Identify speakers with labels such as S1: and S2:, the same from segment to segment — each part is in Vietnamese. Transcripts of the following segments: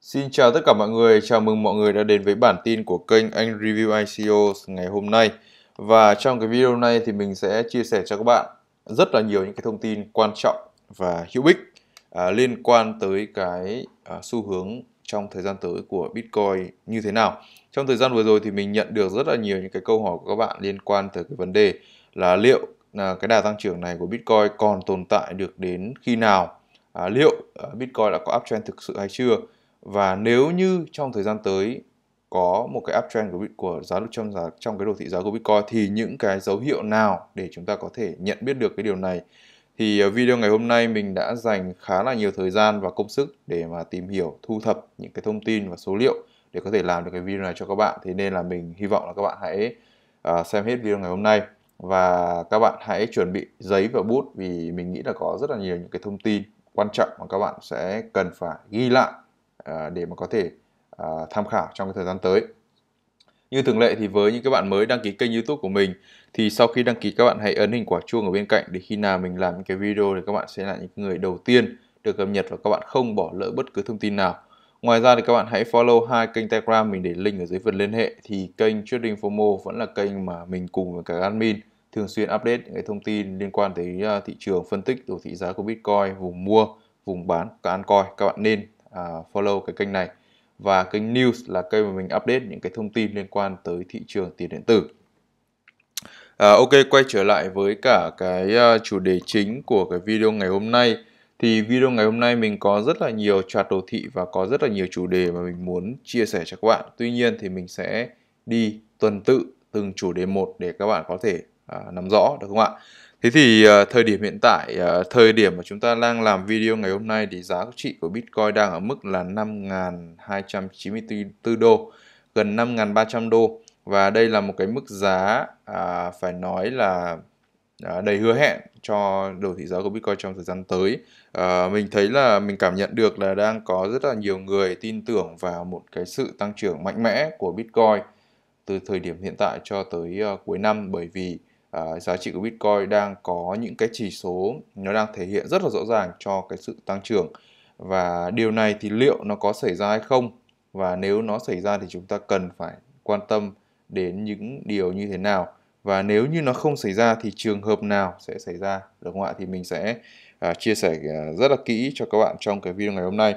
S1: Xin chào tất cả mọi người, chào mừng mọi người đã đến với bản tin của kênh Anh Review ICO ngày hôm nay. Và trong cái video này thì mình sẽ chia sẻ cho các bạn rất là nhiều những cái thông tin quan trọng và hữu ích à, liên quan tới cái à, xu hướng trong thời gian tới của Bitcoin như thế nào. Trong thời gian vừa rồi thì mình nhận được rất là nhiều những cái câu hỏi của các bạn liên quan tới cái vấn đề là liệu là cái đà tăng trưởng này của Bitcoin còn tồn tại được đến khi nào? À, liệu à, Bitcoin đã có uptrend thực sự hay chưa? và nếu như trong thời gian tới có một cái uptrend của, của giá trong giá trong cái đồ thị giá của Bitcoin thì những cái dấu hiệu nào để chúng ta có thể nhận biết được cái điều này thì ờ, video ngày hôm nay mình đã dành khá là nhiều thời gian và công sức để mà tìm hiểu thu thập những cái thông tin và số liệu để có thể làm được cái video này cho các bạn thế nên là mình hy vọng là các bạn hãy uh, xem hết video ngày hôm nay và các bạn hãy chuẩn bị giấy và bút vì mình nghĩ là có rất là nhiều những cái thông tin quan trọng mà các bạn sẽ cần phải ghi lại À, để mà có thể à, tham khảo trong cái thời gian tới. Như thường lệ thì với những các bạn mới đăng ký kênh YouTube của mình thì sau khi đăng ký các bạn hãy ấn hình quả chuông ở bên cạnh để khi nào mình làm những cái video thì các bạn sẽ là những người đầu tiên được cập nhật và các bạn không bỏ lỡ bất cứ thông tin nào. Ngoài ra thì các bạn hãy follow hai kênh Telegram mình để link ở dưới phần liên hệ thì kênh Trading FOMO vẫn là kênh mà mình cùng với cả admin thường xuyên update những cái thông tin liên quan tới à, thị trường phân tích đồ thị giá của Bitcoin, vùng mua, vùng bán, cả ăn coi các bạn nên uh, follow cái kênh này và kênh news là kênh mà mình update những cái thông tin liên quan tới thị trường tiền điện tử. À, ok, quay trở lại với cả cái uh, chủ đề chính của cái video ngày hôm nay. Thì video ngày hôm nay mình có rất là nhiều chart đồ thị và có rất là nhiều chủ đề mà mình muốn chia sẻ cho các bạn. Tuy nhiên thì mình sẽ đi tuần tự từng chủ đề một để các bạn có thể uh, nắm rõ được không ạ? Thế thì uh, thời điểm hiện tại, uh, thời điểm mà chúng ta đang làm video ngày hôm nay thì giá trị của Bitcoin đang ở mức là 5.294 đô, gần 5.300 đô. Và đây là một cái mức giá à, phải nói là à, đầy hứa hẹn cho đồ thị giá của Bitcoin trong thời gian tới. À, mình thấy là mình cảm nhận được là đang có rất là nhiều người tin tưởng vào một cái sự tăng trưởng mạnh mẽ của Bitcoin từ thời điểm hiện tại cho tới uh, cuối năm bởi vì à, giá trị của Bitcoin đang có những cái chỉ số nó đang thể hiện rất là rõ ràng cho cái sự tăng trưởng và điều này thì liệu nó có xảy ra hay không và nếu nó xảy ra thì chúng ta cần phải quan tâm đến những điều như thế nào và nếu như nó không xảy ra thì trường hợp nào sẽ xảy ra được không ạ thì mình sẽ à, chia sẻ à, rất là kỹ cho các bạn trong cái video ngày hôm nay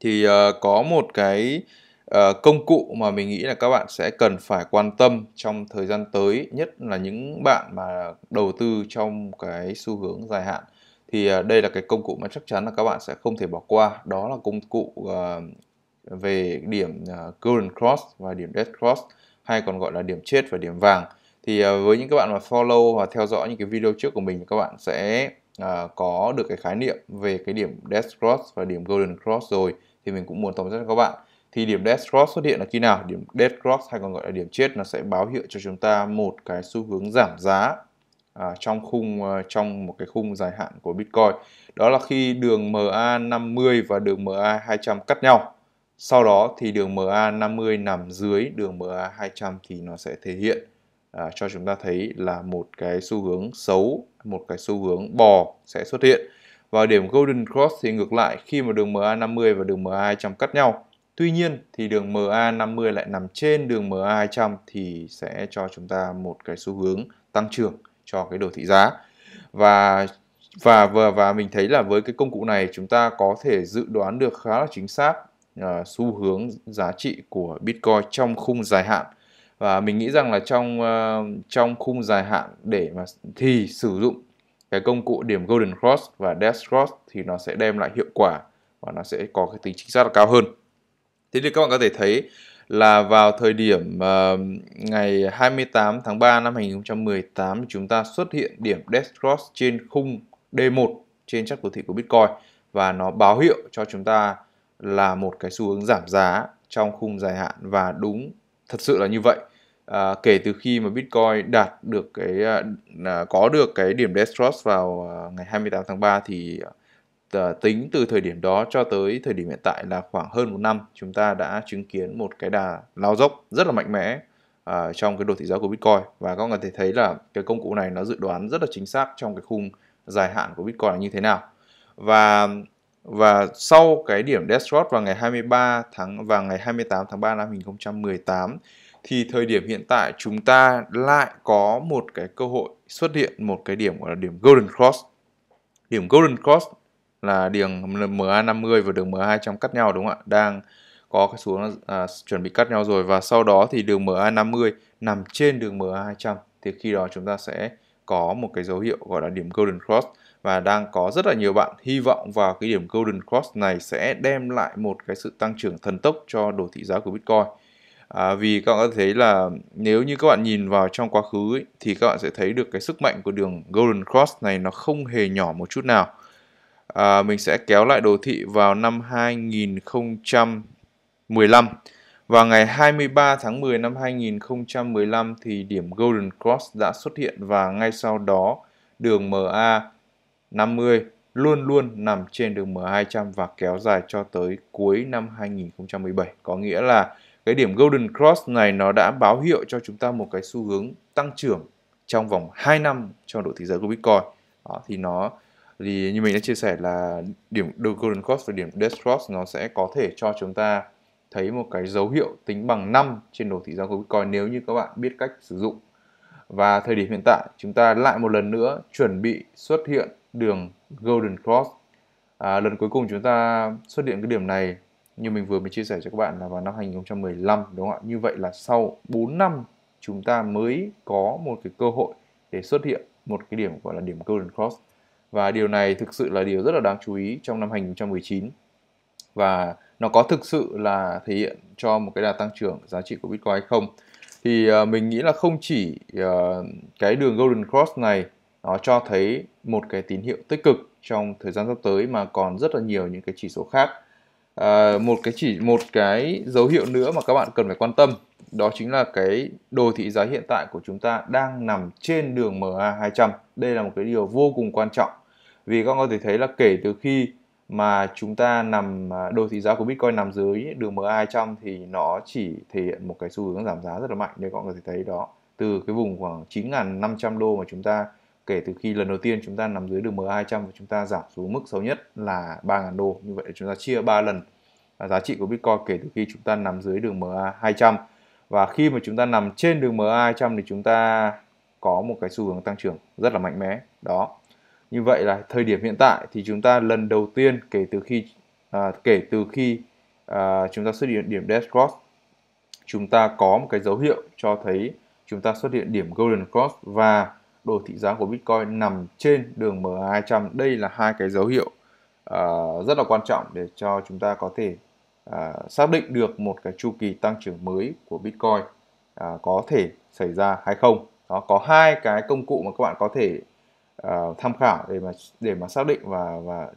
S1: thì à, có một cái Ờ, công cụ mà mình nghĩ là các bạn sẽ cần phải quan tâm trong thời gian tới nhất là những bạn mà đầu tư trong cái xu hướng dài hạn thì ờ, đây là cái công cụ mà chắc chắn là các bạn sẽ không thể bỏ qua đó là công cụ ờ, về điểm golden cross và điểm dead cross hay còn gọi là điểm chết và điểm vàng thì với những các bạn mà follow và theo dõi những cái video trước của mình các bạn sẽ có được cái khái niệm về cái điểm Death Cross và điểm Golden Cross rồi thì mình cũng muốn tóm tắt cho các bạn thì điểm dead cross xuất hiện là khi nào điểm dead cross hay còn gọi là điểm chết nó sẽ báo hiệu cho chúng ta một cái xu hướng giảm giá à, trong khung ờ, trong một cái khung dài hạn của Bitcoin đó là khi đường MA 50 và đường MA 200 cắt nhau sau đó thì đường MA 50 nằm dưới đường MA 200 thì nó sẽ thể hiện à, cho chúng ta thấy là một cái xu hướng xấu một cái xu hướng bò sẽ xuất hiện và điểm Golden Cross thì ngược lại khi mà đường MA 50 và đường MA 200 cắt nhau Tuy nhiên thì đường MA50 lại nằm trên đường MA200 thì sẽ cho chúng ta một cái xu hướng tăng trưởng cho cái đồ thị giá. Và và và và mình thấy là với cái công cụ này chúng ta có thể dự đoán được khá là chính xác uh, xu hướng giá trị của Bitcoin trong khung dài hạn và mình nghĩ rằng là trong uh, trong khung dài hạn để mà thì sử dụng cái công cụ điểm Golden Cross và Death Cross thì nó sẽ đem lại hiệu quả và nó sẽ có cái tính chính xác là cao hơn. Thế thì các bạn có thể thấy là vào thời điểm uh, ngày 28 tháng 3 năm 2018 chúng ta xuất hiện điểm Death Cross trên khung D1 trên chất đồ thị của Bitcoin và nó báo hiệu cho chúng ta là một cái xu hướng giảm giá trong khung dài hạn và đúng thật sự là như vậy à, kể từ khi mà Bitcoin đạt được cái à, có được cái điểm Death Cross vào à, ngày 28 tháng 3 thì Ờ, tính từ thời điểm đó cho tới thời điểm hiện tại là khoảng hơn một năm chúng ta đã chứng kiến một cái đà lao dốc rất là mạnh mẽ uh, trong cái đồ thị giá của Bitcoin và các người có thể thấy là cái công cụ này nó dự đoán rất là chính xác trong cái khung dài hạn của Bitcoin là như thế nào và và sau cái điểm death short vào ngày 23 tháng và ngày 28 tháng 3 năm 2018 thì thời điểm hiện tại chúng ta lại có một cái cơ hội xuất hiện một cái điểm gọi là điểm golden cross điểm golden cross là đường MA50 và đường MA200 cắt nhau đúng không ạ? Đang có cái xuống à, chuẩn bị cắt nhau rồi và sau đó thì đường MA50 nằm trên đường MA200 thì khi đó chúng ta sẽ có một cái dấu hiệu gọi là điểm golden cross và đang có rất là nhiều bạn hy vọng vào cái điểm golden cross này sẽ đem lại một cái sự tăng trưởng thần tốc cho đồ thị giá của Bitcoin. À, vì các bạn có thể thấy là nếu như các bạn nhìn vào trong quá khứ ấy, thì các bạn sẽ thấy được cái sức mạnh của đường golden cross này nó không hề nhỏ một chút nào à, mình sẽ kéo lại đồ thị vào năm 2015 và ngày 23 tháng 10 năm 2015 thì điểm Golden Cross đã xuất hiện và ngay sau đó đường MA 50 luôn luôn nằm trên đường M200 và kéo dài cho tới cuối năm 2017. Có nghĩa là cái điểm Golden Cross này nó đã báo hiệu cho chúng ta một cái xu hướng tăng trưởng trong vòng 2 năm cho độ thị giới của Bitcoin. Đó, thì nó thì như mình đã chia sẻ là điểm Golden Cross và điểm Death Cross nó sẽ có thể cho chúng ta thấy một cái dấu hiệu tính bằng 5 trên đồ thị giao của Bitcoin nếu như các bạn biết cách sử dụng. Và thời điểm hiện tại chúng ta lại một lần nữa chuẩn bị xuất hiện đường Golden Cross. À, lần cuối cùng chúng ta xuất hiện cái điểm này như mình vừa mới chia sẻ cho các bạn là vào năm 2015 đúng không ạ? Như vậy là sau 4 năm chúng ta mới có một cái cơ hội để xuất hiện một cái điểm gọi là điểm Golden Cross và điều này thực sự là điều rất là đáng chú ý trong năm 2019 và nó có thực sự là thể hiện cho một cái đà tăng trưởng giá trị của Bitcoin hay không thì uh, mình nghĩ là không chỉ uh, cái đường Golden Cross này nó cho thấy một cái tín hiệu tích cực trong thời gian sắp tới mà còn rất là nhiều những cái chỉ số khác uh, một cái chỉ một cái dấu hiệu nữa mà các bạn cần phải quan tâm đó chính là cái đồ thị giá hiện tại của chúng ta đang nằm trên đường MA200. Đây là một cái điều vô cùng quan trọng. Vì các con có thể thấy là kể từ khi mà chúng ta nằm à, đồ thị giá của Bitcoin nằm dưới đường MA200 thì nó chỉ thể hiện một cái xu hướng giảm giá rất là mạnh. Nếu các con có thể thấy đó từ cái vùng khoảng 9.500 đô mà chúng ta kể từ khi lần đầu tiên chúng ta nằm dưới đường MA200 và chúng ta giảm xuống mức xấu nhất là 3.000 đô. Như vậy chúng ta chia 3 lần giá trị của Bitcoin kể từ khi chúng ta nằm dưới đường MA200 và khi mà chúng ta nằm trên đường MA 200 thì chúng ta có một cái xu hướng tăng trưởng rất là mạnh mẽ đó như vậy là thời điểm hiện tại thì chúng ta lần đầu tiên kể từ khi à, kể từ khi à, chúng ta xuất hiện điểm death cross chúng ta có một cái dấu hiệu cho thấy chúng ta xuất hiện điểm golden cross và đồ thị giá của bitcoin nằm trên đường MA 200 đây là hai cái dấu hiệu uh, rất là quan trọng để cho chúng ta có thể à, xác định được một cái chu kỳ tăng trưởng mới của Bitcoin à, có thể xảy ra hay không. Đó có hai cái công cụ mà các bạn có thể à, tham khảo để mà để mà xác định và và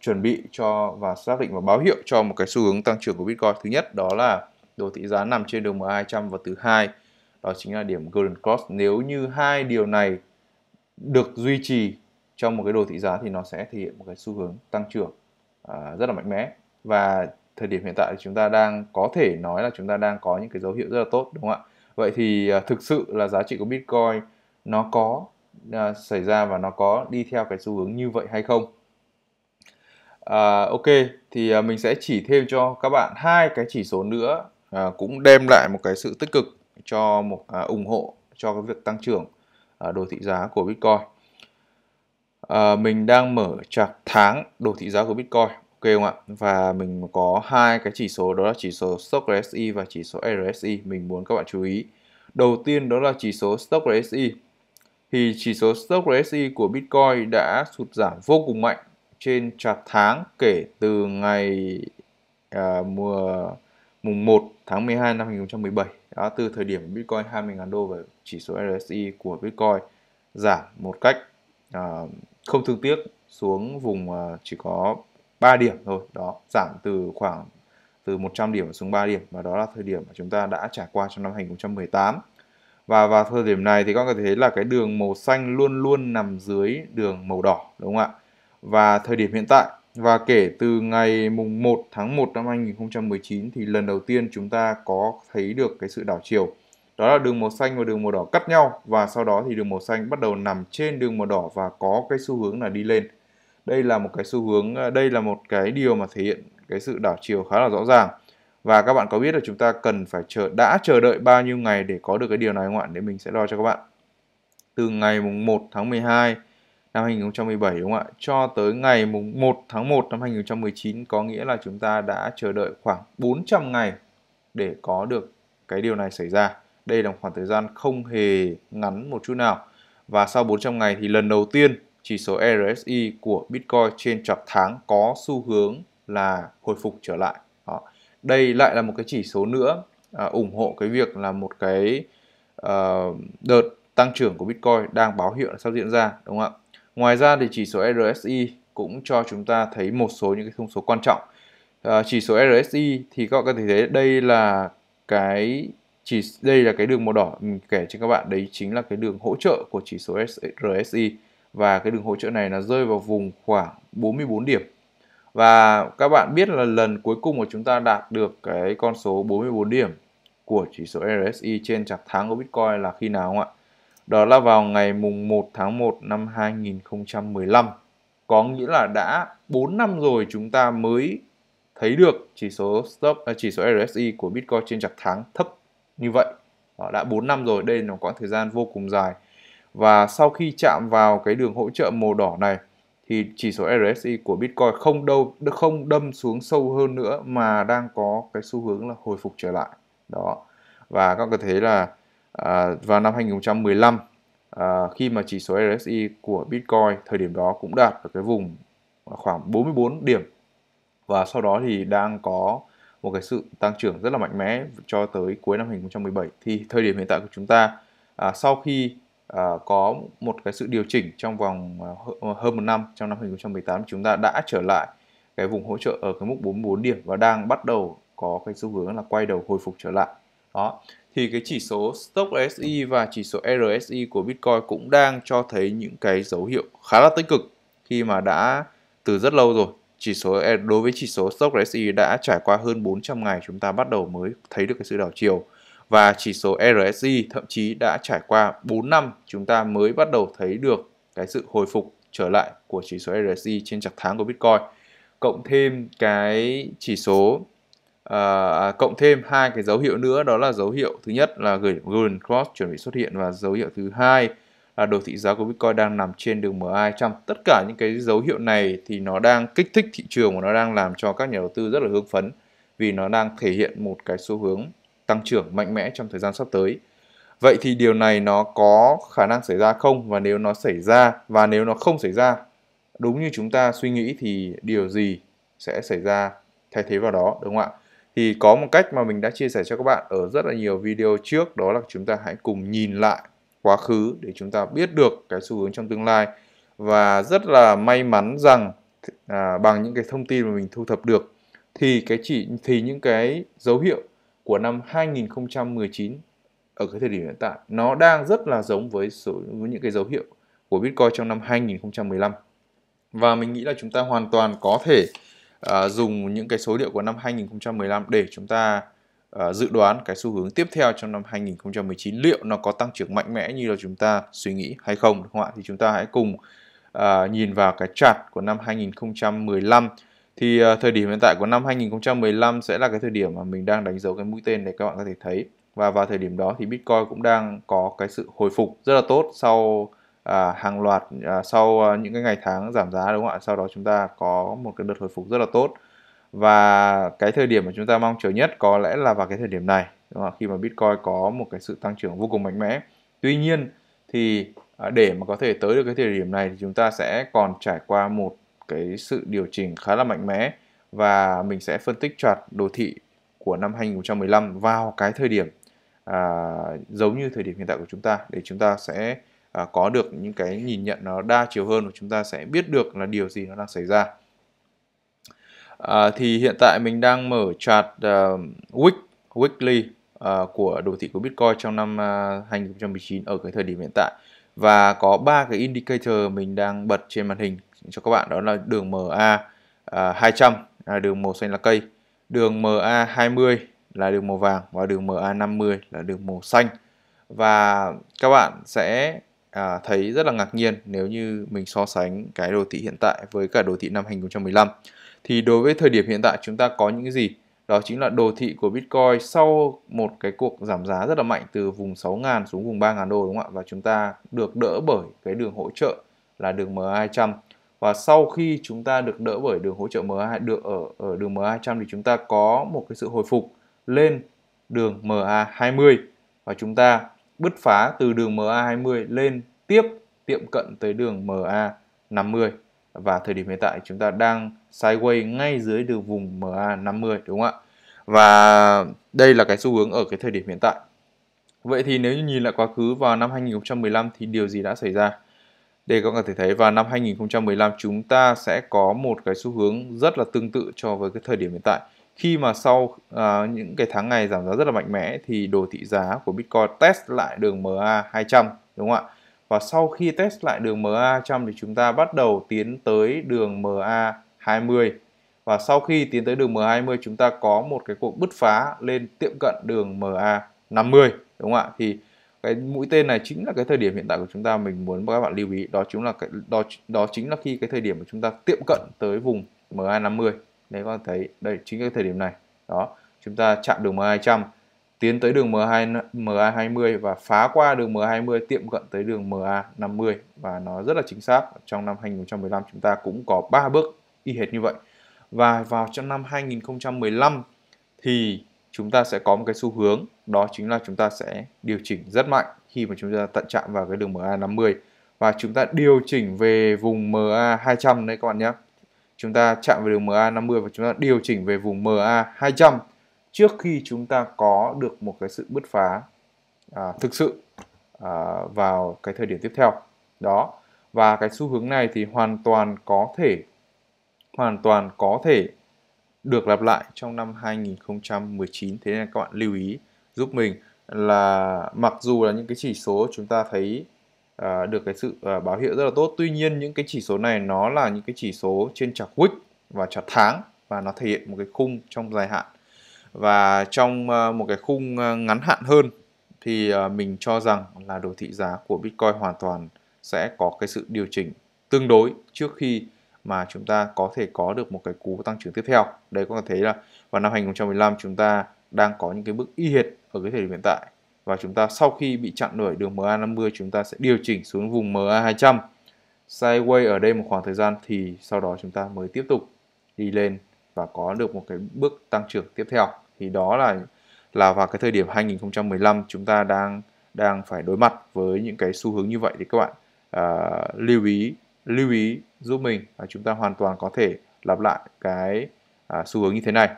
S1: chuẩn bị cho và xác định và báo hiệu cho một cái xu hướng tăng trưởng của Bitcoin. Thứ nhất đó là đồ thị giá nằm trên đường MA 200 và thứ hai đó chính là điểm golden cross. Nếu như hai điều này được duy trì trong một cái đồ thị giá thì nó sẽ thể hiện một cái xu hướng tăng trưởng uh, rất là mạnh mẽ và thời điểm hiện tại thì chúng ta đang có thể nói là chúng ta đang có những cái dấu hiệu rất là tốt đúng không ạ vậy thì à, thực sự là giá trị của bitcoin nó có à, xảy ra và nó có đi theo cái xu hướng như vậy hay không à, ok thì à, mình sẽ chỉ thêm cho các bạn hai cái chỉ số nữa à, cũng đem lại một cái sự tích cực cho một à, ủng hộ cho cái việc tăng trưởng à, đồ thị giá của bitcoin à, mình đang mở chặt tháng đồ thị giá của bitcoin không ạ? Và mình có hai cái chỉ số đó là chỉ số Stock RSI e và chỉ số RSI e. mình muốn các bạn chú ý. Đầu tiên đó là chỉ số Stock RSI. E. Thì chỉ số Stock RSI của Bitcoin đã sụt giảm vô cùng mạnh trên chart tháng kể từ ngày à, mùa mùng 1 tháng 12 năm 2017 đó từ thời điểm Bitcoin 20.000 đô và chỉ số RSI của Bitcoin giảm một cách à, không thương tiếc xuống vùng à, chỉ có 3 điểm thôi đó giảm từ khoảng từ 100 điểm xuống 3 điểm và đó là thời điểm mà chúng ta đã trải qua trong năm 2018 và vào thời điểm này thì các bạn có thể thấy là cái đường màu xanh luôn luôn nằm dưới đường màu đỏ đúng không ạ và thời điểm hiện tại và kể từ ngày mùng 1 tháng 1 năm 2019 thì lần đầu tiên chúng ta có thấy được cái sự đảo chiều đó là đường màu xanh và đường màu đỏ cắt nhau và sau đó thì đường màu xanh bắt đầu nằm trên đường màu đỏ và có cái xu hướng là đi lên đây là một cái xu hướng ờ, đây là một cái điều mà thể hiện cái sự đảo chiều khá là rõ ràng và các bạn có biết là chúng ta cần phải chờ đã chờ đợi bao nhiêu ngày để có được cái điều này không ạ để mình sẽ đo cho các bạn từ ngày mùng 1 tháng 12 năm 2017 đúng không ạ cho tới ngày mùng 1 tháng 1 năm 2019 có nghĩa là chúng ta đã chờ đợi khoảng 400 ngày để có được cái điều này xảy ra đây là một khoảng thời gian không hề ngắn một chút nào và sau 400 ngày thì lần đầu tiên chỉ số RSI của Bitcoin trên chặp tháng có xu hướng là hồi phục trở lại. Đó. Đây lại là một cái chỉ số nữa à, ủng hộ cái việc là một cái uh, đợt tăng trưởng của Bitcoin đang báo hiệu là sắp diễn ra đúng không ạ? Ngoài ra thì chỉ số RSI cũng cho chúng ta thấy một số những cái thông số quan trọng. À, chỉ số RSI thì các bạn có thể thấy đây là cái chỉ đây là cái đường màu đỏ mình kể cho các bạn đấy chính là cái đường hỗ trợ của chỉ số RSI và cái đường hỗ trợ này là rơi vào vùng khoảng 44 điểm và các bạn biết là lần cuối cùng mà chúng ta đạt được cái con số 44 điểm của chỉ số RSI trên chặng tháng của Bitcoin là khi nào không ạ? Đó là vào ngày mùng 1 tháng 1 năm 2015. Có nghĩa là đã 4 năm rồi chúng ta mới thấy được chỉ số stock à, chỉ số RSI của Bitcoin trên chặng tháng thấp như vậy. Đó, đã 4 năm rồi, đây là một quãng thời gian vô cùng dài và sau khi chạm vào cái đường hỗ trợ màu đỏ này thì chỉ số RSI của Bitcoin không đâu không đâm xuống sâu hơn nữa mà đang có cái xu hướng là hồi phục trở lại đó và các có thấy là à, vào năm 2015 à, khi mà chỉ số RSI của Bitcoin thời điểm đó cũng đạt ở cái vùng khoảng 44 điểm và sau đó thì đang có một cái sự tăng trưởng rất là mạnh mẽ cho tới cuối năm 2017 thì thời điểm hiện tại của chúng ta à, sau khi Ờ, có một cái sự điều chỉnh trong vòng ờ, ờ, hơn một năm trong năm 2018 chúng ta đã trở lại cái vùng hỗ trợ ở cái mức 44 điểm và đang bắt đầu có cái xu hướng là quay đầu hồi phục trở lại đó thì cái chỉ số Stock SI e và chỉ số RSI e của Bitcoin cũng đang cho thấy những cái dấu hiệu khá là tích cực khi mà đã từ rất lâu rồi chỉ số đối với chỉ số Stock SI e đã trải qua hơn 400 ngày chúng ta bắt đầu mới thấy được cái sự đảo chiều và chỉ số RSI thậm chí đã trải qua 4 năm chúng ta mới bắt đầu thấy được cái sự hồi phục trở lại của chỉ số RSI trên chặng tháng của Bitcoin cộng thêm cái chỉ số à, cộng thêm hai cái dấu hiệu nữa đó là dấu hiệu thứ nhất là gửi golden cross chuẩn bị xuất hiện và dấu hiệu thứ hai là đồ thị giá của Bitcoin đang nằm trên đường MA 200. Tất cả những cái dấu hiệu này thì nó đang kích thích thị trường và nó đang làm cho các nhà đầu tư rất là hưng phấn vì nó đang thể hiện một cái xu hướng tăng trưởng mạnh mẽ trong thời gian sắp tới. Vậy thì điều này nó có khả năng xảy ra không và nếu nó xảy ra và nếu nó không xảy ra đúng như chúng ta suy nghĩ thì điều gì sẽ xảy ra thay thế vào đó đúng không ạ? Thì có một cách mà mình đã chia sẻ cho các bạn ở rất là nhiều video trước đó là chúng ta hãy cùng nhìn lại quá khứ để chúng ta biết được cái xu hướng trong tương lai và rất là may mắn rằng à, bằng những cái thông tin mà mình thu thập được thì cái chỉ thì những cái dấu hiệu của năm 2019 ở cái thời điểm hiện tại nó đang rất là giống với số với những cái dấu hiệu của Bitcoin trong năm 2015 và mình nghĩ là chúng ta hoàn toàn có thể uh, dùng những cái số liệu của năm 2015 để chúng ta uh, dự đoán cái xu hướng tiếp theo trong năm 2019 liệu nó có tăng trưởng mạnh mẽ như là chúng ta suy nghĩ hay không đúng không ạ thì chúng ta hãy cùng uh, nhìn vào cái chart của năm 2015 thì uh, thời điểm hiện tại của năm 2015 sẽ là cái thời điểm mà mình đang đánh dấu cái mũi tên để các bạn có thể thấy và vào thời điểm đó thì Bitcoin cũng đang có cái sự hồi phục rất là tốt sau à, hàng loạt à, sau à, những cái ngày tháng giảm giá đúng không ạ sau đó chúng ta có một cái đợt hồi phục rất là tốt và cái thời điểm mà chúng ta mong chờ nhất có lẽ là vào cái thời điểm này đúng không? khi mà Bitcoin có một cái sự tăng trưởng vô cùng mạnh mẽ tuy nhiên thì à, để mà có thể tới được cái thời điểm này thì chúng ta sẽ còn trải qua một cái sự điều chỉnh khá là mạnh mẽ và mình sẽ phân tích chart đồ thị của năm 2015 vào cái thời điểm à, giống như thời điểm hiện tại của chúng ta để chúng ta sẽ à, có được những cái nhìn nhận nó đa chiều hơn và chúng ta sẽ biết được là điều gì nó đang xảy ra. À, thì hiện tại mình đang mở chart uh, week weekly uh, của đồ thị của Bitcoin trong năm uh, à, 2019 ở cái thời điểm hiện tại và có ba cái indicator mình đang bật trên màn hình cho các bạn đó là đường MA à, 200 là đường màu xanh lá cây đường MA 20 là đường màu vàng và đường MA 50 là đường màu xanh và các bạn sẽ à, thấy rất là ngạc nhiên nếu như mình so sánh cái đồ thị hiện tại với cả đồ thị năm 2015 thì đối với thời điểm hiện tại chúng ta có những gì đó chính là đồ thị của Bitcoin sau một cái cuộc giảm giá rất là mạnh từ vùng 6.000 xuống vùng 3.000 đô đúng không ạ và chúng ta được đỡ bởi cái đường hỗ trợ là đường MA200 và sau khi chúng ta được đỡ bởi đường hỗ trợ MA được ở ở đường MA200 thì chúng ta có một cái sự hồi phục lên đường MA20 và chúng ta bứt phá từ đường MA20 lên tiếp tiệm cận tới đường MA50 và thời điểm hiện tại chúng ta đang sideways ngay dưới đường vùng MA50 đúng không ạ? Và đây là cái xu hướng ở cái thời điểm hiện tại. Vậy thì nếu như nhìn lại quá khứ vào năm 2015 thì điều gì đã xảy ra? Đây các bạn có thể thấy vào năm 2015 chúng ta sẽ có một cái xu hướng rất là tương tự cho với cái thời điểm hiện tại. Khi mà sau à, những cái tháng ngày giảm giá rất là mạnh mẽ thì đồ thị giá của Bitcoin test lại đường MA 200 đúng không ạ? Và sau khi test lại đường MA 200 thì chúng ta bắt đầu tiến tới đường MA 20 và sau khi tiến tới đường MA20 chúng ta có một cái cuộc bứt phá lên tiệm cận đường MA50 đúng không ạ? Thì cái mũi tên này chính là cái thời điểm hiện tại của chúng ta mình muốn các bạn lưu ý đó chính là cái đó đó chính là khi cái thời điểm mà chúng ta tiệm cận tới vùng MA50 đấy các bạn thấy đây chính cái thời điểm này đó chúng ta chạm đường MA200 tiến tới đường MA2 MA20 và phá qua đường MA20 tiệm cận tới đường MA50 và nó rất là chính xác trong năm 2015 chúng ta cũng có 3 bước y hệt như vậy và vào trong năm 2015 thì chúng ta sẽ có một cái xu hướng đó chính là chúng ta sẽ điều chỉnh rất mạnh khi mà chúng ta tận chạm vào cái đường MA 50 và chúng ta điều chỉnh về vùng MA 200 đấy các bạn nhé chúng ta chạm vào đường MA 50 và chúng ta điều chỉnh về vùng MA 200 trước khi chúng ta có được một cái sự bứt phá à, thực sự à, vào cái thời điểm tiếp theo đó và cái xu hướng này thì hoàn toàn có thể hoàn toàn có thể được lặp lại trong năm 2019 thế nên các bạn lưu ý giúp mình là mặc dù là những cái chỉ số chúng ta thấy à, được cái sự à, báo hiệu rất là tốt tuy nhiên những cái chỉ số này nó là những cái chỉ số trên chart week và chart tháng và nó thể hiện một cái khung trong dài hạn và trong à, một cái khung à, ngắn hạn hơn thì à, mình cho rằng là đồ thị giá của Bitcoin hoàn toàn sẽ có cái sự điều chỉnh tương đối trước khi mà chúng ta có thể có được một cái cú tăng trưởng tiếp theo. Đấy có thể thấy là vào năm 2015 chúng ta đang có những cái bước y hệt ở cái thời điểm hiện tại và chúng ta sau khi bị chặn nổi đường MA50 chúng ta sẽ điều chỉnh xuống vùng MA200 sideways ở đây một khoảng thời gian thì sau đó chúng ta mới tiếp tục đi lên và có được một cái bước tăng trưởng tiếp theo thì đó là là vào cái thời điểm 2015 chúng ta đang đang phải đối mặt với những cái xu hướng như vậy thì các bạn uh, lưu ý lưu ý giúp mình và chúng ta hoàn toàn có thể lặp lại cái à, xu hướng như thế này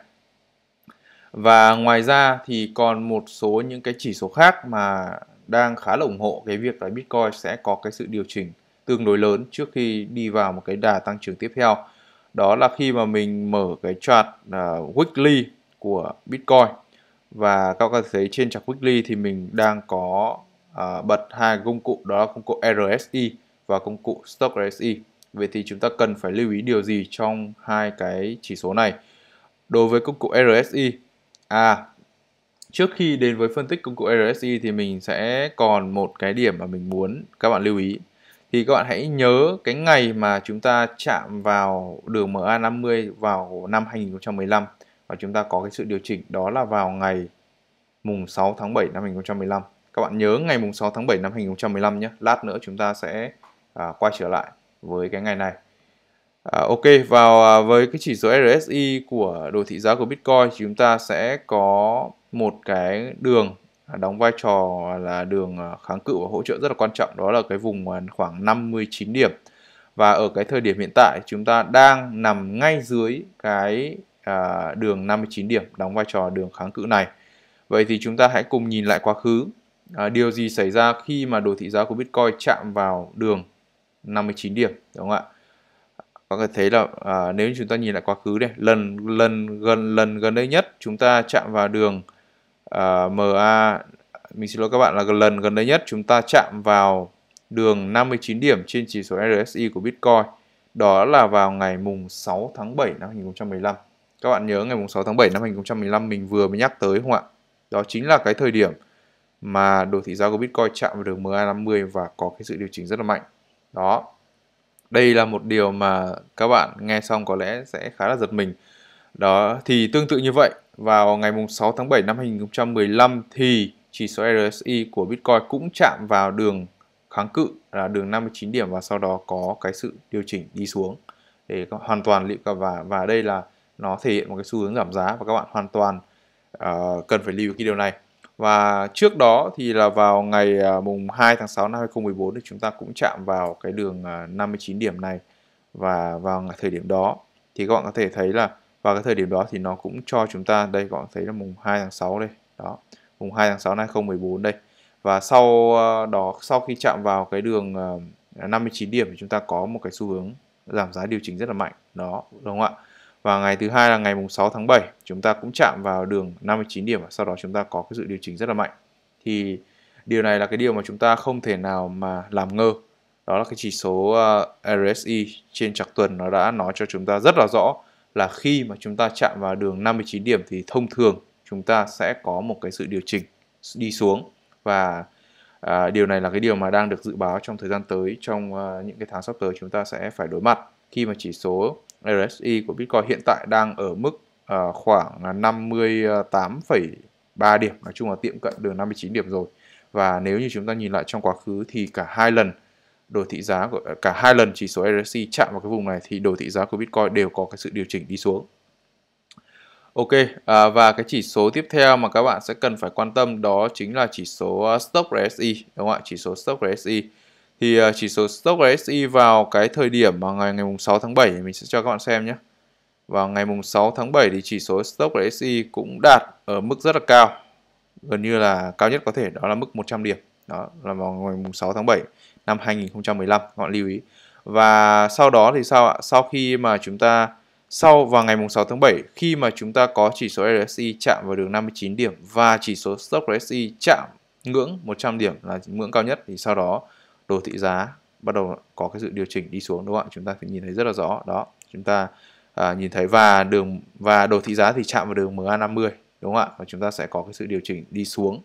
S1: và ngoài ra thì còn một số những cái chỉ số khác mà đang khá là ủng hộ cái việc là Bitcoin sẽ có cái sự điều chỉnh tương đối lớn trước khi đi vào một cái đà tăng trưởng tiếp theo. Đó là khi mà mình mở cái chart uh, weekly của Bitcoin và các bạn thấy trên chart weekly thì mình đang có uh, bật hai công cụ đó là công cụ RSI và công cụ Stock RSI Vậy thì chúng ta cần phải lưu ý điều gì trong hai cái chỉ số này? Đối với công cụ RSI, à trước khi đến với phân tích công cụ RSI thì mình sẽ còn một cái điểm mà mình muốn các bạn lưu ý. Thì các bạn hãy nhớ cái ngày mà chúng ta chạm vào đường MA50 vào năm 2015 và chúng ta có cái sự điều chỉnh đó là vào ngày mùng 6 tháng 7 năm 2015. Các bạn nhớ ngày mùng 6 tháng 7 năm 2015 nhé. Lát nữa chúng ta sẽ à, quay trở lại với cái ngày này à, ok vào à, với cái chỉ số RSI của đồ thị giá của Bitcoin chúng ta sẽ có một cái đường à, đóng vai trò là đường à, kháng cự và hỗ trợ rất là quan trọng đó là cái vùng khoảng 59 điểm và ở cái thời điểm hiện tại chúng ta đang nằm ngay dưới cái à, đường 59 điểm đóng vai trò đường kháng cự này vậy thì chúng ta hãy cùng nhìn lại quá khứ à, điều gì xảy ra khi mà đồ thị giá của Bitcoin chạm vào đường 59 điểm đúng không ạ có thể thấy là à, nếu chúng ta nhìn lại quá khứ đây, lần lần gần lần gần đây nhất chúng ta chạm vào đường à, MA mình xin lỗi các bạn là lần gần đây nhất chúng ta chạm vào đường 59 điểm trên chỉ số RSI của Bitcoin đó là vào ngày mùng 6 tháng 7 năm 2015 các bạn nhớ ngày mùng 6 tháng 7 năm 2015 mình vừa mới nhắc tới không ạ đó chính là cái thời điểm mà đồ thị giá của Bitcoin chạm vào đường MA50 và có cái sự điều chỉnh rất là mạnh đó đây là một điều mà các bạn nghe xong có lẽ sẽ khá là giật mình đó thì tương tự như vậy vào ngày 6 tháng 7 năm 2015 thì chỉ số RSI của Bitcoin cũng chạm vào đường kháng cự là đường 59 điểm và sau đó có cái sự điều chỉnh đi xuống để hoàn toàn liệu cả và và đây là nó thể hiện một cái xu hướng giảm giá và các bạn hoàn toàn uh, cần phải lưu ý cái điều này và trước đó thì là vào ngày à, mùng 2 tháng 6 năm 2014 thì chúng ta cũng chạm vào cái đường 59 à, điểm này và vào thời điểm đó thì các bạn có thể thấy là vào cái thời điểm đó thì nó cũng cho chúng ta đây các bạn thấy là mùng 2 tháng 6 đây đó mùng 2 tháng 6 năm 2014 đây và sau à, đó sau khi chạm vào cái đường 59 điểm thì chúng ta có một cái xu hướng giảm giá điều chỉnh rất là mạnh đó đúng không ạ và ngày thứ hai là ngày mùng 6 tháng 7 chúng ta cũng chạm vào đường 59 điểm và sau đó chúng ta có cái sự điều chỉnh rất là mạnh thì điều này là cái điều mà chúng ta không thể nào mà làm ngơ đó là cái chỉ số ờ, RSI trên chặng tuần nó đã nói cho chúng ta rất là rõ là khi mà chúng ta chạm vào đường 59 điểm thì thông thường chúng ta sẽ có một cái sự điều chỉnh đi xuống và à, điều này là cái điều mà đang được dự báo trong thời gian tới trong à, những cái tháng sắp tới chúng ta sẽ phải đối mặt khi mà chỉ số RSI của Bitcoin hiện tại đang ở mức uh, khoảng 58,3 điểm nói chung là tiệm cận đường 59 điểm rồi và nếu như chúng ta nhìn lại trong quá khứ thì cả hai lần đồ thị giá của à, cả hai lần chỉ số RSI chạm vào cái vùng này thì đồ thị giá của Bitcoin đều có cái sự điều chỉnh đi xuống. Ok à, và cái chỉ số tiếp theo mà các bạn sẽ cần phải quan tâm đó chính là chỉ số à, stock RSI đúng không ạ? Chỉ số stock RSI thì à, chỉ số stock RSI vào cái thời điểm mà ngày ngày 6 tháng 7 mình sẽ cho các bạn xem nhé. Vào ngày 6 tháng 7 thì chỉ số stock RSI cũng đạt ở mức rất là cao, gần như là cao nhất có thể đó là mức 100 điểm. Đó là vào ngày 6 tháng 7 năm 2015 các bạn lưu ý. Và sau đó thì sao ạ? Sau khi mà chúng ta sau vào ngày 6 tháng 7 khi mà chúng ta có chỉ số RSI chạm vào đường 59 điểm và chỉ số stock RSI chạm ngưỡng 100 điểm là ngưỡng cao nhất thì sau đó đồ thị giá bắt đầu có cái sự điều chỉnh đi xuống đúng không ạ chúng ta phải nhìn thấy rất là rõ đó chúng ta à, nhìn thấy và đường và đồ thị giá thì chạm vào đường MA50 đúng không ạ và chúng ta sẽ có cái sự điều chỉnh đi xuống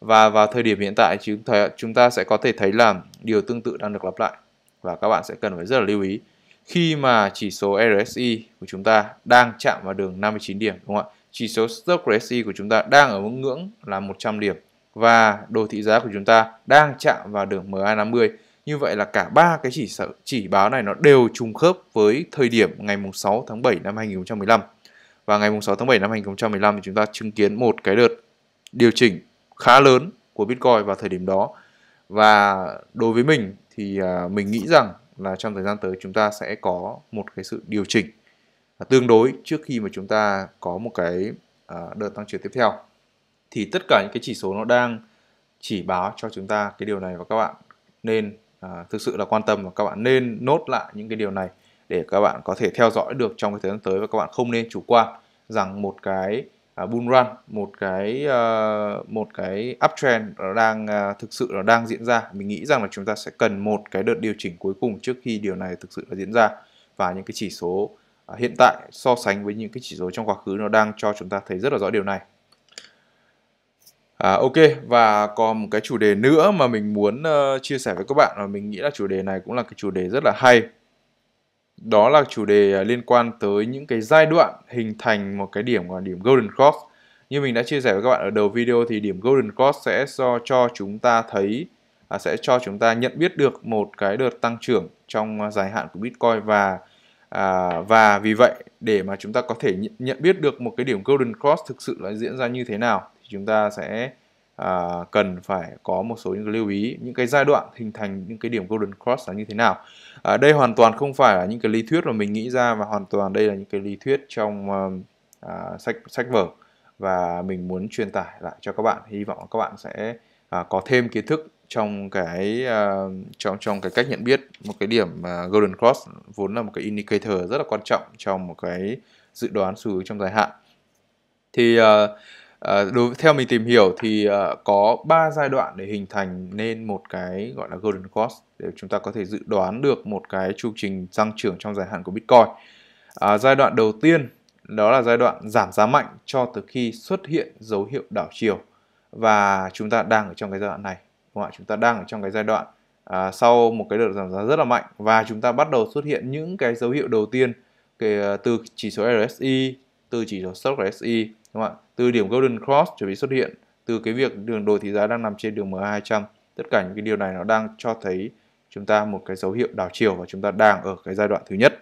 S1: và vào thời điểm hiện tại chúng ta chúng ta sẽ có thể thấy là điều tương tự đang được lặp lại và các bạn sẽ cần phải rất là lưu ý khi mà chỉ số RSI của chúng ta đang chạm vào đường 59 điểm đúng không ạ chỉ số Stock RSI của chúng ta đang ở mức ngưỡng là 100 điểm và đồ thị giá của chúng ta đang chạm vào đường MA50. Như vậy là cả ba cái chỉ sở, chỉ báo này nó đều trùng khớp với thời điểm ngày 6 tháng 7 năm 2015. Và ngày 6 tháng 7 năm 2015 thì chúng ta chứng kiến một cái đợt điều chỉnh khá lớn của Bitcoin vào thời điểm đó. Và đối với mình thì à, mình nghĩ rằng là trong thời gian tới chúng ta sẽ có một cái sự điều chỉnh à, tương đối trước khi mà chúng ta có một cái à, đợt tăng trưởng tiếp theo thì tất cả những cái chỉ số nó đang chỉ báo cho chúng ta cái điều này và các bạn nên à, thực sự là quan tâm và các bạn nên nốt lại những cái điều này để các bạn có thể theo dõi được trong cái thời gian tới và các bạn không nên chủ quan rằng một cái à, bull run một cái à, một cái uptrend nó đang à, thực sự nó đang diễn ra mình nghĩ rằng là chúng ta sẽ cần một cái đợt điều chỉnh cuối cùng trước khi điều này thực sự là diễn ra và những cái chỉ số à, hiện tại so sánh với những cái chỉ số trong quá khứ nó đang cho chúng ta thấy rất là rõ điều này À, ok và còn một cái chủ đề nữa mà mình muốn uh, chia sẻ với các bạn và mình nghĩ là chủ đề này cũng là cái chủ đề rất là hay đó là chủ đề uh, liên quan tới những cái giai đoạn hình thành một cái điểm gọi điểm golden cross như mình đã chia sẻ với các bạn ở đầu video thì điểm golden cross sẽ do cho chúng ta thấy à, sẽ cho chúng ta nhận biết được một cái đợt tăng trưởng trong uh, dài hạn của bitcoin và À, và vì vậy để mà chúng ta có thể nhận biết được một cái điểm golden cross thực sự là diễn ra như thế nào chúng ta sẽ à, cần phải có một số những lưu ý những cái giai đoạn hình thành những cái điểm golden cross là như thế nào à, đây hoàn toàn không phải là những cái lý thuyết mà mình nghĩ ra mà hoàn toàn đây là những cái lý thuyết trong à, à sách sách vở và mình muốn truyền tải lại cho các bạn hy vọng các bạn sẽ à, có thêm kiến thức trong cái uh, trong trong cái cách nhận biết một cái điểm uh, golden cross vốn là một cái indicator rất là quan trọng trong một cái dự đoán xu hướng trong dài hạn thì uh, Ờ, đối theo mình tìm hiểu thì ờ, có 3 giai đoạn để hình thành nên một cái gọi là golden cross để chúng ta có thể dự đoán được một cái chu trình tăng trưởng trong dài hạn của Bitcoin. À, giai đoạn đầu tiên đó là giai đoạn giảm giá mạnh cho tới khi xuất hiện dấu hiệu đảo chiều và chúng ta đang ở trong cái giai đoạn này đúng không chúng ta đang ở trong cái giai đoạn à, sau một cái đợt giảm giá rất là mạnh và chúng ta bắt đầu xuất hiện những cái dấu hiệu đầu tiên ờ, từ chỉ số RSI e, từ chỉ số stock RSI đúng không từ điểm Golden Cross chuẩn bị xuất hiện từ cái việc đường đồ thị giá đang nằm trên đường MA200 tất cả những cái điều này nó đang cho thấy chúng ta một cái dấu hiệu đảo chiều và chúng ta đang ở cái giai đoạn thứ nhất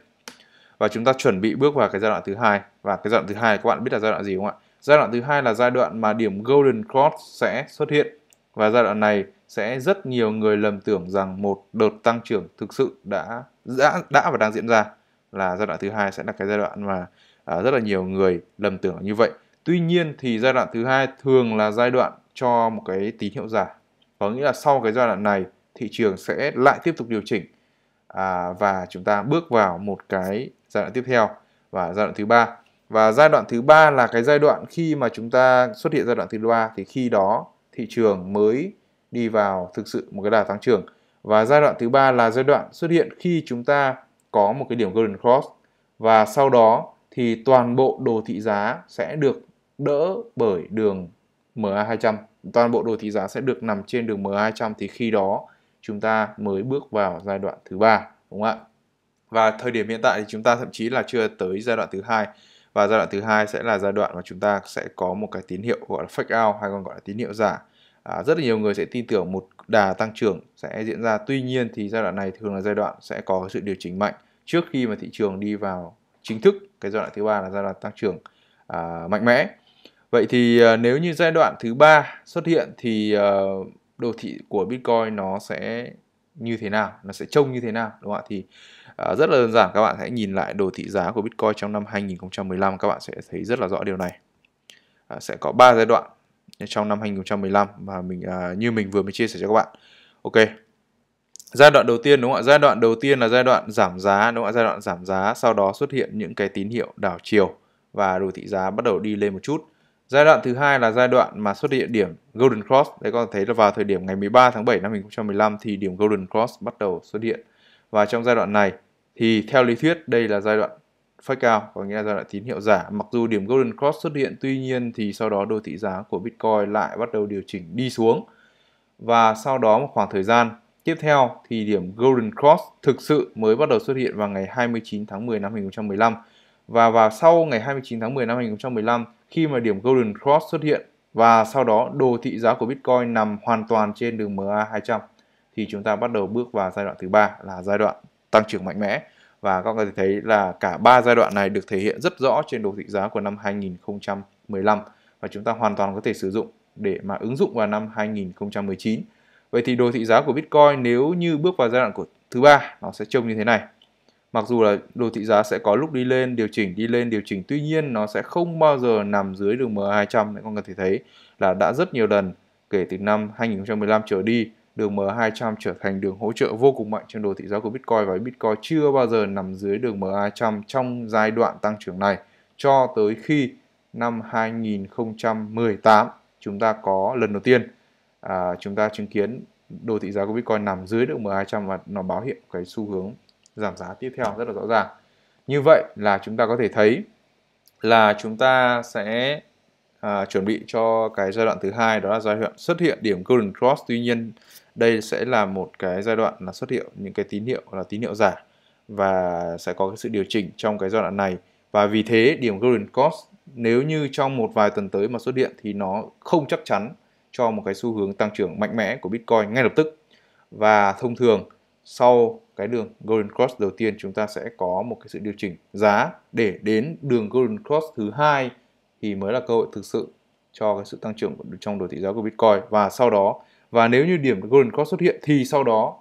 S1: và chúng ta chuẩn bị bước vào cái giai đoạn thứ hai và cái giai đoạn thứ hai các bạn biết là giai đoạn gì không ạ giai đoạn thứ hai là giai đoạn mà điểm Golden Cross sẽ xuất hiện và giai đoạn này sẽ rất nhiều người lầm tưởng rằng một đợt tăng trưởng thực sự đã đã, đã và đang diễn ra là giai đoạn thứ hai sẽ là cái giai đoạn mà à, rất là nhiều người lầm tưởng như vậy Tuy nhiên thì giai đoạn thứ hai thường là giai đoạn cho một cái tín hiệu giả. Có nghĩa là sau cái giai đoạn này thị trường sẽ lại tiếp tục điều chỉnh à, và chúng ta bước vào một cái giai đoạn tiếp theo và giai đoạn thứ ba và giai đoạn thứ ba là cái giai đoạn khi mà chúng ta xuất hiện giai đoạn thứ ba thì khi đó thị trường mới đi vào thực sự một cái đà tăng trưởng và giai đoạn thứ ba là giai đoạn xuất hiện khi chúng ta có một cái điểm golden cross và sau đó thì toàn bộ đồ thị giá sẽ được đỡ bởi đường MA200. Toàn bộ đồ thị giá sẽ được nằm trên đường MA200 thì khi đó chúng ta mới bước vào giai đoạn thứ ba đúng không ạ? Và thời điểm hiện tại thì chúng ta thậm chí là chưa tới giai đoạn thứ hai và giai đoạn thứ hai sẽ là giai đoạn mà chúng ta sẽ có một cái tín hiệu gọi là fake out hay còn gọi là tín hiệu giả. À, rất là nhiều người sẽ tin tưởng một đà tăng trưởng sẽ diễn ra. Tuy nhiên thì giai đoạn này thường là giai đoạn sẽ có sự điều chỉnh mạnh trước khi mà thị trường đi vào chính thức cái giai đoạn thứ ba là giai đoạn tăng trưởng à, mạnh mẽ Vậy thì ờ, nếu như giai đoạn thứ ba xuất hiện thì ờ, đồ thị của Bitcoin nó sẽ như thế nào, nó sẽ trông như thế nào đúng không ạ? Thì ờ, rất là đơn giản các bạn hãy nhìn lại đồ thị giá của Bitcoin trong năm 2015 các bạn sẽ thấy rất là rõ điều này. sẽ có 3 giai đoạn trong năm 2015 mà mình như mình vừa mới chia sẻ cho các bạn. Ok. Giai đoạn đầu tiên đúng không ạ? Giai đoạn đầu tiên là giai đoạn giảm giá đúng không ạ? Giai đoạn giảm giá sau đó xuất hiện những cái tín hiệu đảo chiều và đồ thị giá bắt đầu đi lên một chút Giai đoạn thứ hai là giai đoạn mà xuất hiện điểm Golden Cross. Đây con thấy là vào thời điểm ngày 13 tháng 7 năm 2015 thì điểm Golden Cross bắt đầu xuất hiện. Và trong giai đoạn này thì theo lý thuyết đây là giai đoạn fake out, có nghĩa là giai đoạn tín hiệu giả. Mặc dù điểm Golden Cross xuất hiện tuy nhiên thì sau đó đô thị giá của Bitcoin lại bắt đầu điều chỉnh đi xuống. Và sau đó một khoảng thời gian tiếp theo thì điểm Golden Cross thực sự mới bắt đầu xuất hiện vào ngày 29 tháng 10 năm 2015 và vào sau ngày 29 tháng 10 năm 2015 khi mà điểm Golden Cross xuất hiện và sau đó đồ thị giá của Bitcoin nằm hoàn toàn trên đường MA 200 thì chúng ta bắt đầu bước vào giai đoạn thứ ba là giai đoạn tăng trưởng mạnh mẽ và các bạn có thể thấy là cả ba giai đoạn này được thể hiện rất rõ trên đồ thị giá của năm 2015 và chúng ta hoàn toàn có thể sử dụng để mà ứng dụng vào năm 2019. Vậy thì đồ thị giá của Bitcoin nếu như bước vào giai đoạn của thứ ba nó sẽ trông như thế này mặc dù là đồ thị giá sẽ có lúc đi lên điều chỉnh đi lên điều chỉnh tuy nhiên nó sẽ không bao giờ nằm dưới đường MA200 nên con có thể thấy là đã rất nhiều lần kể từ năm 2015 trở đi đường MA200 trở thành đường hỗ trợ vô cùng mạnh trên đồ thị giá của Bitcoin và Bitcoin chưa bao giờ nằm dưới đường MA200 trong giai đoạn tăng trưởng này cho tới khi năm 2018 chúng ta có lần đầu tiên à, chúng ta chứng kiến đồ thị giá của Bitcoin nằm dưới đường MA200 và nó báo hiệu cái xu hướng giảm giá tiếp theo rất là rõ ràng như vậy là chúng ta có thể thấy là chúng ta sẽ à, chuẩn bị cho cái giai đoạn thứ hai đó là giai đoạn xuất hiện điểm golden cross tuy nhiên đây sẽ là một cái giai đoạn là xuất hiện những cái tín hiệu là tín hiệu giả và sẽ có cái sự điều chỉnh trong cái giai đoạn này và vì thế điểm golden cross nếu như trong một vài tuần tới mà xuất hiện thì nó không chắc chắn cho một cái xu hướng tăng trưởng mạnh mẽ của Bitcoin ngay lập tức và thông thường sau cái đường Golden Cross đầu tiên chúng ta sẽ có một cái sự điều chỉnh giá để đến đường Golden Cross thứ hai thì mới là cơ hội thực sự cho cái sự tăng trưởng trong đồ thị giá của Bitcoin và sau đó và nếu như điểm Golden Cross xuất hiện thì sau đó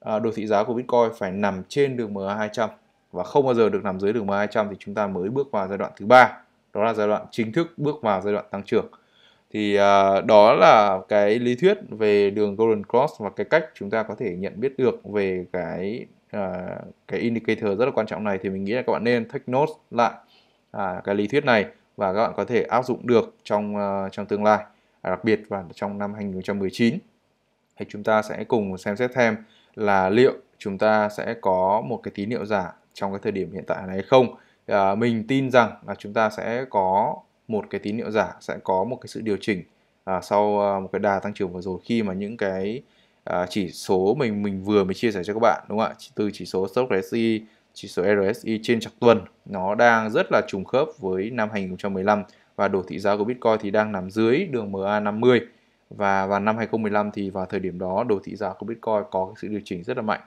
S1: à, đồ thị giá của Bitcoin phải nằm trên đường MA 200 và không bao giờ được nằm dưới đường MA 200 thì chúng ta mới bước vào giai đoạn thứ ba đó là giai đoạn chính thức bước vào giai đoạn tăng trưởng thì uh, đó là cái lý thuyết về đường golden cross và cái cách chúng ta có thể nhận biết được về cái uh, cái indicator rất là quan trọng này thì mình nghĩ là các bạn nên take note lại uh, cái lý thuyết này và các bạn có thể áp dụng được trong uh, trong tương lai à, đặc biệt là trong năm 2019 thì chúng ta sẽ cùng xem xét thêm là liệu chúng ta sẽ có một cái tín hiệu giả trong cái thời điểm hiện tại này hay không à, mình tin rằng là chúng ta sẽ có một cái tín hiệu giả sẽ có một cái sự điều chỉnh à, sau à, một cái đà tăng trưởng vừa rồi khi mà những cái à, chỉ số mình mình vừa mới chia sẻ cho các bạn đúng không ạ từ chỉ số stock RSI e, chỉ số RSI e trên chặng tuần nó đang rất là trùng khớp với năm 2015 và đồ thị giá của Bitcoin thì đang nằm dưới đường MA 50 và vào năm 2015 thì vào thời điểm đó đồ thị giá của Bitcoin có sự điều chỉnh rất là mạnh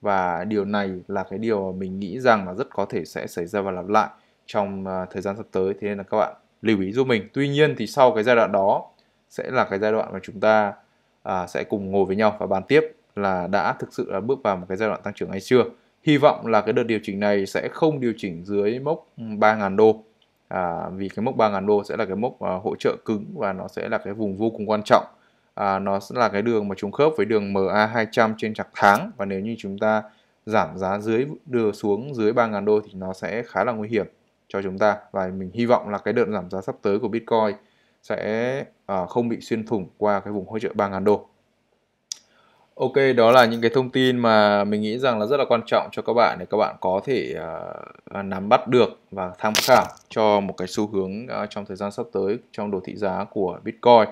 S1: và điều này là cái điều mình nghĩ rằng là rất có thể sẽ xảy ra và lặp lại trong à, thời gian sắp tới thế nên là các bạn lưu ý giúp mình tuy nhiên thì sau cái giai đoạn đó sẽ là cái giai đoạn mà chúng ta à, sẽ cùng ngồi với nhau và bàn tiếp là đã thực sự là bước vào một cái giai đoạn tăng trưởng hay chưa hy vọng là cái đợt điều chỉnh này sẽ không điều chỉnh dưới mốc 3.000 ừ, đô à, vì cái mốc 3.000 đô sẽ là cái mốc à, hỗ trợ cứng và nó sẽ là cái vùng vô cùng quan trọng à, nó sẽ là cái đường mà trùng khớp với đường MA 200 trên chặng tháng và nếu như chúng ta giảm giá dưới đưa xuống dưới 3.000 đô thì nó sẽ khá là nguy hiểm cho chúng ta và mình hy vọng là cái đợt giảm giá sắp tới của Bitcoin sẽ uh, không bị xuyên thủng qua cái vùng hỗ trợ 3.000 đô. Ok, đó là những cái thông tin mà mình nghĩ rằng là rất là quan trọng cho các bạn để các bạn có thể uh, nắm bắt được và tham khảo cho một cái xu hướng uh, trong thời gian sắp tới trong đồ thị giá của Bitcoin.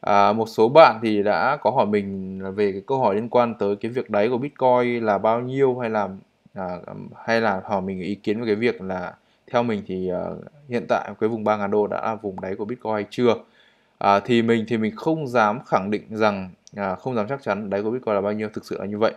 S1: À, một số bạn thì đã có hỏi mình về cái câu hỏi liên quan tới cái việc đáy của Bitcoin là bao nhiêu hay là à, hay là hỏi mình ý kiến về cái việc là theo mình thì uh, hiện tại cái vùng 3.000 đô đã là vùng đáy của Bitcoin hay chưa à, thì mình thì mình không dám khẳng định rằng à, không dám chắc chắn đáy của Bitcoin là bao nhiêu thực sự là như vậy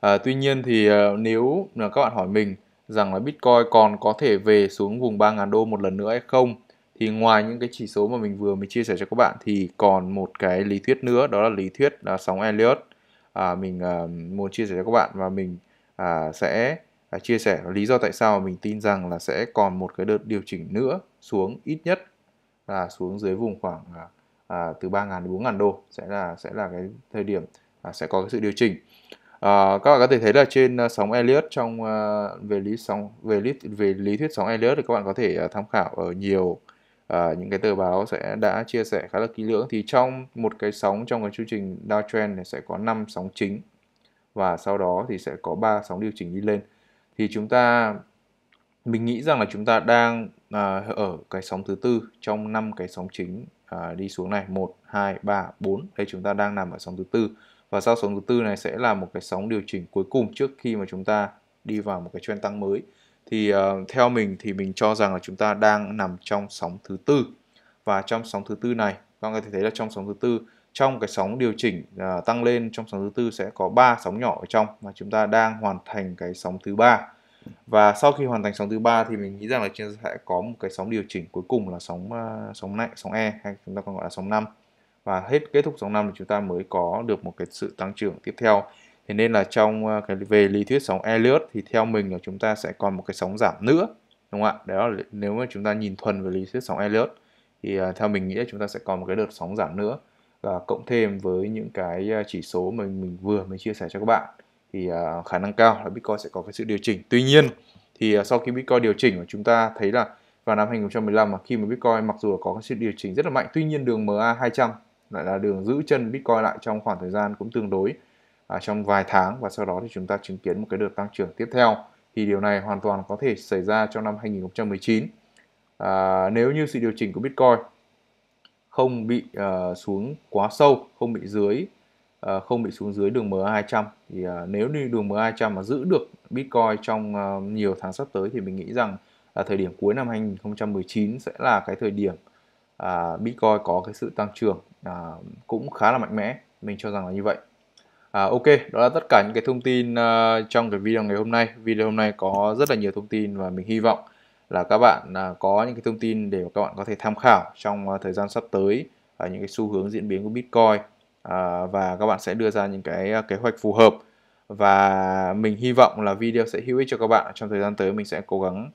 S1: à, tuy nhiên thì à, nếu là các bạn hỏi mình rằng là Bitcoin còn có thể về xuống vùng 3.000 đô một lần nữa hay không thì ngoài những cái chỉ số mà mình vừa mới chia sẻ cho các bạn thì còn một cái lý thuyết nữa đó là lý thuyết là sóng Elliot à, mình à, muốn chia sẻ cho các bạn và mình à, sẽ chia sẻ lý do tại sao mình tin rằng là sẽ còn một cái đợt điều chỉnh nữa xuống ít nhất là xuống dưới vùng khoảng à, à từ 3.000 đến 4.000 đô sẽ là sẽ là cái thời điểm à, sẽ có cái sự điều chỉnh. À, các bạn có thể thấy là trên à, sóng Elliot trong à, về lý sóng về lý về lý thuyết sóng Elliot thì các bạn có thể à, tham khảo ở nhiều à, những cái tờ báo sẽ đã chia sẻ khá là kỹ lưỡng thì trong một cái sóng trong cái chương trình Dow Trend này sẽ có 5 sóng chính và sau đó thì sẽ có 3 sóng điều chỉnh đi lên thì chúng ta mình nghĩ rằng là chúng ta đang à, ở cái sóng thứ tư trong năm cái sóng chính à, đi xuống này 1 2 3 4 đây chúng ta đang nằm ở sóng thứ tư và sau sóng thứ tư này sẽ là một cái sóng điều chỉnh cuối cùng trước khi mà chúng ta đi vào một cái trend tăng mới thì uh, theo mình thì mình cho rằng là chúng ta đang nằm trong sóng thứ tư và trong sóng thứ tư này các bạn có thể thấy là trong sóng thứ tư trong cái sóng điều chỉnh uh, tăng lên trong sóng thứ tư sẽ có 3 sóng nhỏ ở trong mà chúng ta đang hoàn thành cái sóng thứ ba và sau khi hoàn thành sóng thứ ba thì mình nghĩ rằng là chúng ta sẽ có một cái sóng điều chỉnh cuối cùng là sóng uh, sóng này sóng E hay chúng ta còn gọi là sóng 5 và hết kết thúc sóng 5 thì chúng ta mới có được một cái sự tăng trưởng tiếp theo thế nên là trong à, cái về lý thuyết sóng Elliot thì theo mình là chúng ta sẽ còn một cái sóng giảm nữa đúng không ạ đó là nếu mà chúng ta nhìn thuần về lý thuyết sóng Elliot thì uh, theo mình nghĩ là chúng ta sẽ còn một cái đợt sóng giảm nữa uh, cộng thêm với những cái à, chỉ số mà mình vừa mới chia sẻ cho các bạn thì uh, khả năng cao là Bitcoin sẽ có cái sự điều chỉnh. Tuy nhiên thì uh, sau khi Bitcoin điều chỉnh chúng ta thấy là vào năm 2015 mà khi mà Bitcoin mặc dù có cái sự điều chỉnh rất là mạnh, tuy nhiên đường MA 200 lại là đường giữ chân Bitcoin lại trong khoảng thời gian cũng tương đối uh, trong vài tháng và sau đó thì chúng ta chứng kiến một cái đợt tăng trưởng tiếp theo thì điều này hoàn toàn có thể xảy ra trong năm 2019 à, nếu như sự điều chỉnh của Bitcoin không bị uh, xuống quá sâu không bị dưới uh, không bị xuống dưới đường MA200 thì uh, nếu như đường MA200 mà giữ được Bitcoin trong uh, nhiều tháng sắp tới thì mình nghĩ rằng là thời điểm cuối năm 2019 sẽ là cái thời điểm à, Bitcoin có cái sự tăng trưởng à, cũng khá là mạnh mẽ mình cho rằng là như vậy à, ok đó là tất cả những cái thông tin uh, trong cái video ngày hôm nay video hôm nay có rất là nhiều thông tin và mình hy vọng là các bạn à, có những cái thông tin để các bạn có thể tham khảo trong à, thời gian sắp tới ở những cái xu hướng diễn biến của Bitcoin à, và các bạn sẽ đưa ra những cái kế hoạch phù hợp và mình hy vọng là video sẽ hữu ích cho các bạn trong thời gian tới mình sẽ cố gắng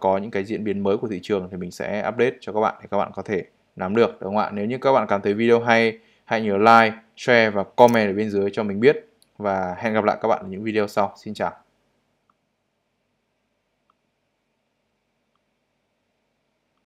S1: có những cái diễn biến mới của thị trường thì mình sẽ update cho các bạn để các bạn có thể nắm được đúng không ạ nếu như các bạn cảm thấy video hay hãy nhớ like share và comment ở bên dưới cho mình biết và hẹn gặp lại các bạn ở những video sau xin chào